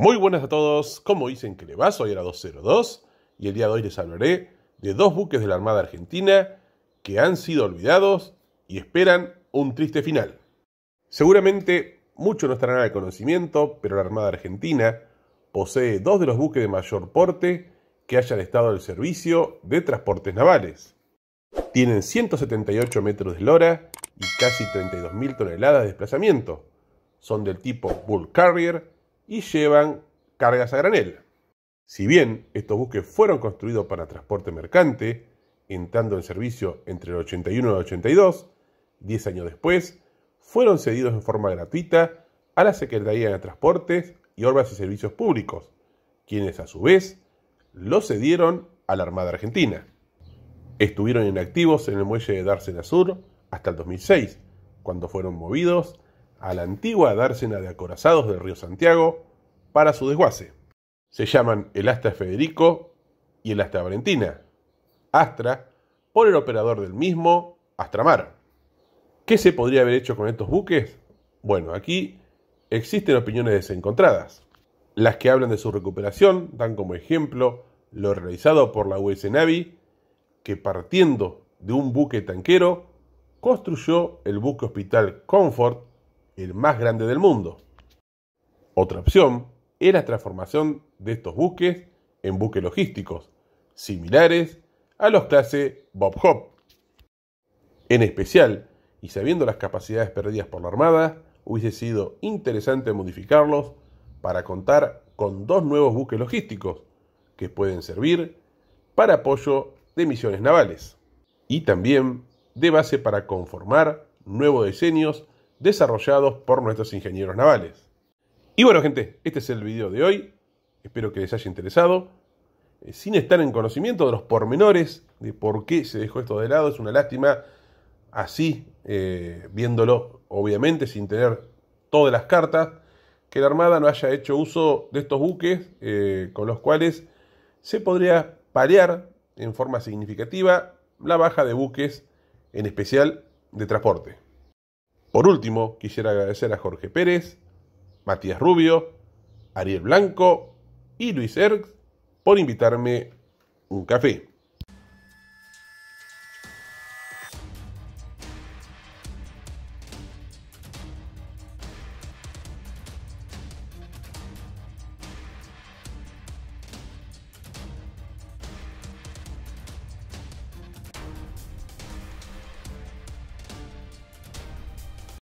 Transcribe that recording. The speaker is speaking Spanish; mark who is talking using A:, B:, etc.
A: Muy buenas a todos, como dicen que le va? Soy era 202 y el día de hoy les hablaré de dos buques de la Armada Argentina que han sido olvidados y esperan un triste final. Seguramente muchos no estarán al conocimiento, pero la Armada Argentina posee dos de los buques de mayor porte que hayan estado al servicio de transportes navales. Tienen 178 metros de lora y casi 32.000 toneladas de desplazamiento. Son del tipo Bull Carrier y llevan cargas a granel. Si bien estos buques fueron construidos para transporte mercante, entrando en servicio entre el 81 y el 82, 10 años después, fueron cedidos en forma gratuita a la Secretaría de Transportes y Obras y Servicios Públicos, quienes a su vez los cedieron a la Armada Argentina. Estuvieron inactivos en el muelle de Dársena Sur hasta el 2006, cuando fueron movidos a la antigua dársena de acorazados del río Santiago para su desguace. Se llaman el Astra Federico y el Asta Valentina. Astra por el operador del mismo, Astramar. ¿Qué se podría haber hecho con estos buques? Bueno, aquí existen opiniones desencontradas. Las que hablan de su recuperación dan como ejemplo lo realizado por la US Navy, que partiendo de un buque tanquero, construyó el buque hospital Comfort el más grande del mundo. Otra opción es la transformación de estos buques en buques logísticos, similares a los clase Bob Hop. En especial, y sabiendo las capacidades perdidas por la Armada, hubiese sido interesante modificarlos para contar con dos nuevos buques logísticos que pueden servir para apoyo de misiones navales y también de base para conformar nuevos diseños desarrollados por nuestros ingenieros navales. Y bueno gente, este es el video de hoy, espero que les haya interesado. Eh, sin estar en conocimiento de los pormenores de por qué se dejó esto de lado, es una lástima así, eh, viéndolo obviamente sin tener todas las cartas, que la Armada no haya hecho uso de estos buques eh, con los cuales se podría paliar en forma significativa la baja de buques, en especial de transporte. Por último, quisiera agradecer a Jorge Pérez, Matías Rubio, Ariel Blanco y Luis Erx por invitarme un café.